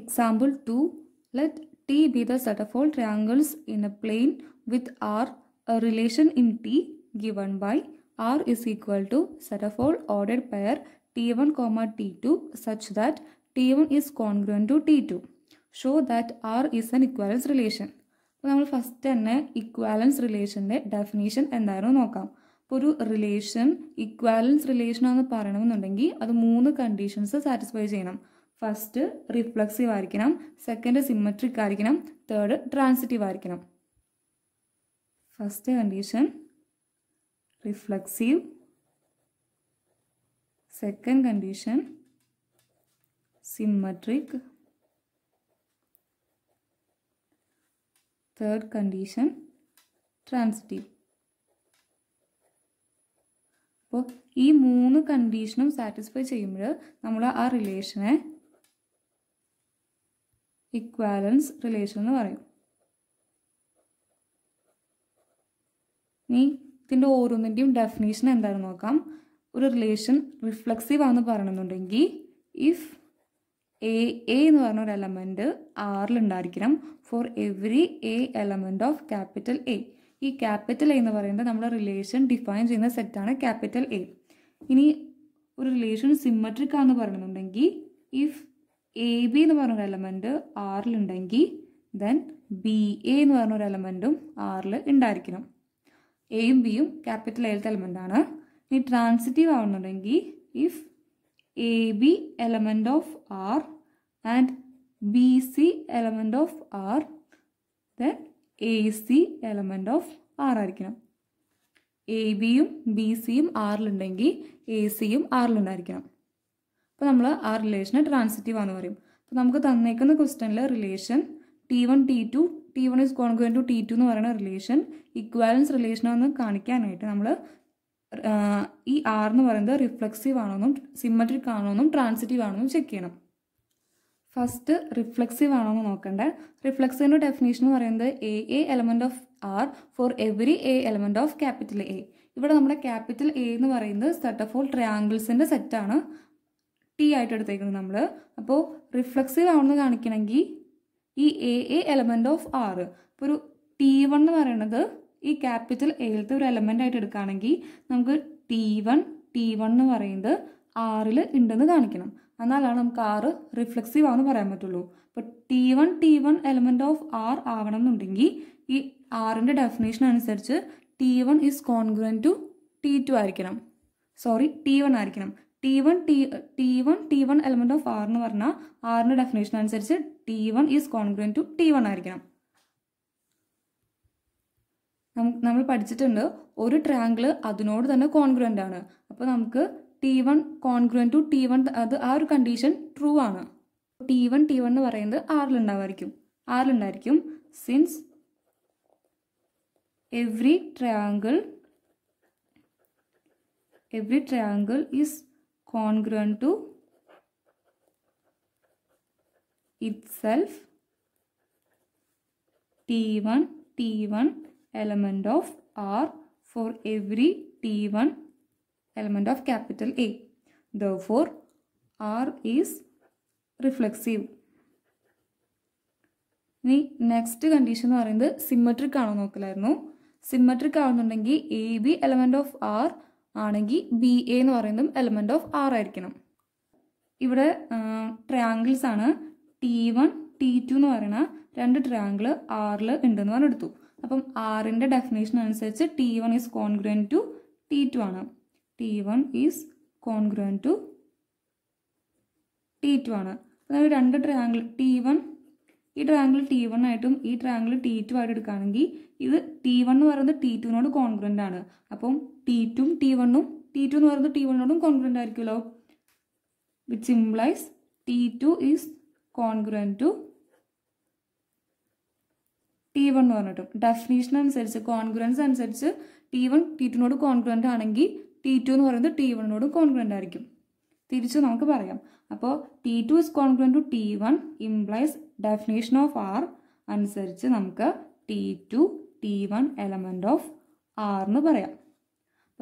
Example 2. Let T be the set of all triangles in a plane with R, a relation in T given by R is equal to set of all ordered pair T1, T2 such that T1 is congruent to T2. Show that R is an equivalence relation. First, നമ്മൾ first തന്നെ equivalence റിലേഷൻ്റെ definition എന്തായാലും നോക്കാം അപ്പോൾ ഒരു relation equivalence relation ആണെന്ന് പറയണമെന്നുണ്ടെങ്കിൽ അത് മൂന്ന് കണ്ടീഷൻസ് സാറ്റിസ്ഫൈ ചെയ്യണം ഫസ്റ്റ് റിഫ്ലക്സീവ് ആയിരിക്കണം സെക്കൻഡ് സിമ്മട്രിക് ആയിരിക്കണം തേർഡ് ട്രാൻസിറ്റീവ് ആയിരിക്കണം first condition reflexive second condition symmetric third condition transitive അപ്പോൾ ഈ മൂന്ന് കണ്ടീഷനും സാറ്റിസ്ഫൈ ചെയ്യുമ്പോൾ നമ്മൾ ആ റിലേഷനെ ഇക്വാലൻസ് റിലേഷൻ എന്ന് പറയും ഇനി ഇതിൻ്റെ ഓരോന്നിൻ്റെയും ഡെഫിനേഷൻ എന്താണെന്ന് നോക്കാം ഒരു റിലേഷൻ റിഫ്ലക്സീവ് ആണെന്ന് പറയണമെന്നുണ്ടെങ്കിൽ ഇഫ് എ എ എന്ന് പറഞ്ഞ ഒരു എലമെൻറ്റ് ആറിൽ ഉണ്ടായിരിക്കണം for every A element of capital A ഈ ക്യാപിറ്റൽ എ എന്ന് പറയുന്നത് നമ്മുടെ റിലേഷൻ ഡിഫൈൻ ചെയ്യുന്ന സെറ്റാണ് ക്യാപിറ്റൽ എ ഇനി ഒരു റിലേഷൻ സിമ്മട്രിക് ആണെന്ന് പറയണമെന്നുണ്ടെങ്കിൽ ഇഫ് എ ബി എന്ന് പറഞ്ഞൊരു എലമെൻറ്റ് ആറിലുണ്ടെങ്കിൽ ദെൻ ബി എ എന്ന് പറഞ്ഞൊരു എലമെൻറ്റും ആറിൽ ഉണ്ടായിരിക്കണം എയും ബിയും ക്യാപിറ്റൽ എയിലത്തെ ആണ് ഇനി ട്രാൻസിറ്റീവ് ആവുന്നുണ്ടെങ്കിൽ if A B element of R and B C element of R then A C element of R ആയിരിക്കണം എ ബിയും ബി സിയും ആറിലുണ്ടെങ്കിൽ എ സിയും ആറിലുണ്ടായിരിക്കണം അപ്പോൾ നമ്മൾ ആ റിലേഷനെ ട്രാൻസിറ്റീവ് ആണെന്ന് പറയും അപ്പോൾ നമുക്ക് തന്നേക്കുന്ന ക്വസ്റ്റനിൽ relation T one T two T one is congruent to T two എന്ന് പറയുന്ന റിലേഷൻ ഇക്വാലൻസ് റിലേഷനാണെന്ന് കാണിക്കാനായിട്ട് നമ്മൾ ഈ ആർ എന്ന് പറയുന്നത് റിഫ്ലക്സീവ് ആണോന്നും സിമ്മട്രിക് ആണോന്നും ട്രാൻസിറ്റീവ് ആണോന്നും ചെക്ക് ചെയ്യണം ഫസ്റ്റ് റിഫ്ലക്സീവ് ആണോന്ന് നോക്കണ്ടേ റിഫ്ലക്സീവിൻ്റെ ഡെഫിനേഷൻ എന്ന് പറയുന്നത് A A element of R for every A element of capital A ഇവിടെ നമ്മുടെ ക്യാപിറ്റൽ എ എന്ന് പറയുന്നത് സെറ്റ് ഓഫ് ഓൾ ട്രയാങ്കിൾസിൻ്റെ സെറ്റാണ് ആയിട്ട് എടുത്തേക്കുന്നത് നമ്മൾ അപ്പോൾ റിഫ്ലക്സീവ് ആവണമെന്ന് കാണിക്കണമെങ്കിൽ ഈ എ എ എലമെൻറ്റ് ഓഫ് ആറ് ഇപ്പോൾ ഒരു ടി വൺ എന്ന് പറയുന്നത് ഈ ക്യാപിറ്റൽ എയിലത്തെ ഒരു എലമെൻ്റ് ആയിട്ട് എടുക്കുകയാണെങ്കിൽ നമുക്ക് ടി വൺ ടി വൺ എന്ന് പറയുന്നത് ആറിൽ ഉണ്ടെന്ന് കാണിക്കണം എന്നാലാണ് നമുക്ക് ആറ് റിഫ്ലക്സീവ് ആണെന്ന് പറയാൻ പറ്റുള്ളൂ അപ്പോൾ T one T one element of R ആവണം എന്നുണ്ടെങ്കിൽ ഈ ആറിൻ്റെ ഡെഫിനേഷൻ അനുസരിച്ച് T one is congruent to T two ആയിരിക്കണം സോറി ടി വൺ ആയിരിക്കണം T one T T one T one element of R എന്ന് പറഞ്ഞാൽ ആറിന്റെ ഡെഫിനേഷൻ അനുസരിച്ച് T one is congruent to T one ആയിരിക്കണം നമ്മൾ പഠിച്ചിട്ടുണ്ട് ഒരു ട്രയാങ്കിൾ അതിനോട് തന്നെ കോൺഗ്രൻ്റ് ആണ് അപ്പോൾ നമുക്ക് T one congruent to T one അത് ആ ഒരു കണ്ടീഷൻ ട്രൂ ആണ് ടി വൺ ടി വൺ എന്ന് പറയുന്നത് ആറിലുണ്ടാവായിരിക്കും ആറിലുണ്ടായിരിക്കും since every triangle every triangle is congruent to itself T1 T1 element of R for every T1 element of capital A. Therefore, R is reflexive. ഇനി next condition എന്ന് പറയുന്നത് symmetric ആണോ നോക്കലായിരുന്നു symmetric ആവുന്നുണ്ടെങ്കിൽ A B r of R ആണെങ്കിൽ B A എന്ന് പറയുന്നതും element of R ആയിരിക്കണം ഇവിടെ ട്രയാങ്കിൾസ് ആണ് ടി വൺ ടി ടു എന്ന് പറയുന്ന രണ്ട് ട്രയാങ്കിൾ ആറിൽ ഉണ്ടെന്ന് പറഞ്ഞെടുത്തു അപ്പം ആറിൻ്റെ ഡെഫിനേഷൻ അനുസരിച്ച് T one is congruent to T two ആണ് T one is congruent to T two ആണ് അതായത് രണ്ട് ട്രയാങ്കിൾ ടി വൺ ഈ ട്രാങ്കിൾ ടി വൺ ആയിട്ടും ഈ ട്രാങ്കിൾ ടി ടു ആയിട്ട് എടുക്കുകയാണെങ്കിൽ ഇത് ടി വൺ എന്ന് പറയുന്നത് ടി ടുവിനോട് കോൺഫിഡൻ്റ് ആണ് അപ്പം ടി ടും ടി വണ്ണും ടി ടു എന്ന് പറയുന്നത് ടി വണ്ണിനോടും കോൺഫിഡൻ്റ് ആയിരിക്കുമല്ലോ which implies T two is congruent to T one എന്ന് പറഞ്ഞിട്ടും ഡെഫിനേഷൻ അനുസരിച്ച് കോൺഗ്രൻസ് അനുസരിച്ച് ടി വൺ ടി ടുവിനോട് കോൺഫിഡൻ്റ് ആണെങ്കിൽ ടി ടു എന്ന് പറയുന്നത് ടി വണ്ണിനോട് കോൺഫിഡൻ്റ് ആയിരിക്കും തിരിച്ച് നമുക്ക് പറയാം അപ്പോൾ T two is congruent to T one implies definition of R അനുസരിച്ച് നമുക്ക് T two T one element of R എന്ന് പറയാം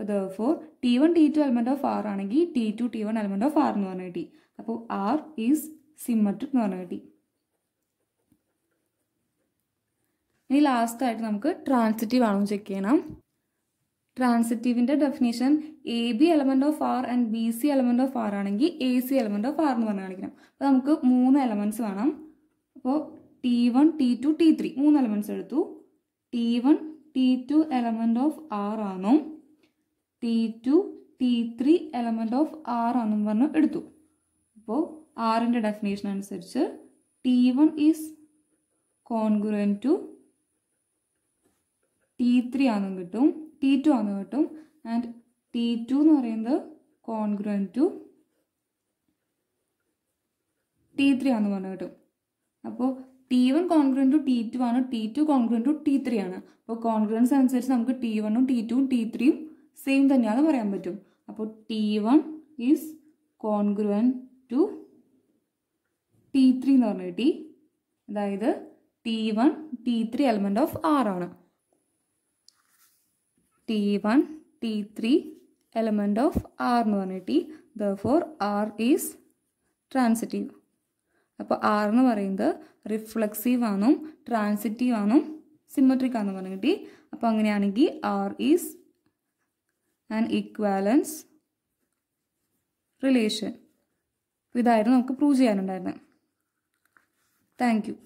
അപ്പോൾ for T one T two element of R ആണെങ്കിൽ T two T one element of R എന്ന് പറഞ്ഞു കിട്ടി അപ്പോൾ ആർ ഈസ് സിമ്മട്രിക് എന്ന് പറഞ്ഞു കിട്ടി ഇനി ലാസ്റ്റായിട്ട് നമുക്ക് ട്രാൻസിറ്റീവ് ആണെന്ന് ചെക്ക് ചെയ്യണം ട്രാൻസിറ്റീവിൻ്റെ definition A B element of R and B C element of R ആണെങ്കിൽ A C element of R എന്ന് പറഞ്ഞ് കാണിക്കണം അപ്പോൾ നമുക്ക് മൂന്ന് എലമെൻറ്റ്സ് വേണം അപ്പോൾ T one T two T three മൂന്ന് എലമെൻറ്റ്സ് എടുത്തു T one T two element of R ആണെന്നും T two T three element of R ആണെന്നും പറഞ്ഞു എടുത്തു അപ്പോൾ ആറിൻ്റെ ഡെഫിനേഷൻ അനുസരിച്ച് T one is congruent to T three ആണെന്ന് കിട്ടും ടി ടു ആണെന്ന് കിട്ടും ആൻഡ് ടി ടു എന്ന് പറയുന്നത് കോൺഗ്രൻ ടു ടി ത്രീ ആണെന്ന് പറഞ്ഞു കിട്ടും അപ്പോൾ T one congruent to T two ആണ് T two congruent to T three ആണ് അപ്പോൾ കോൺഗ്രൻസ് അനുസരിച്ച് നമുക്ക് ടി വണ്ണും ടി ടുവും ടി ത്രീയും സെയിം തന്നെയാണ് പറയാൻ പറ്റും അപ്പോൾ T one is congruent to T three എന്ന് പറഞ്ഞ ടി അതായത് T one T three element of R ആണ് T one T three element of R എന്ന് പറഞ്ഞ T therefore R is transitive അപ്പോൾ ആർ എന്ന് പറയുന്നത് റിഫ്ലക്സീവ് ആണെന്നും ട്രാൻസിറ്റീവ് ആണെന്നും സിമ്മട്രിക് ആണെന്ന് പറഞ്ഞു കിട്ടി അപ്പോൾ അങ്ങനെയാണെങ്കിൽ R is and equivalence relation ഇതായിരുന്നു നമുക്ക് പ്രൂവ് ചെയ്യാനുണ്ടായിരുന്നത് താങ്ക് യു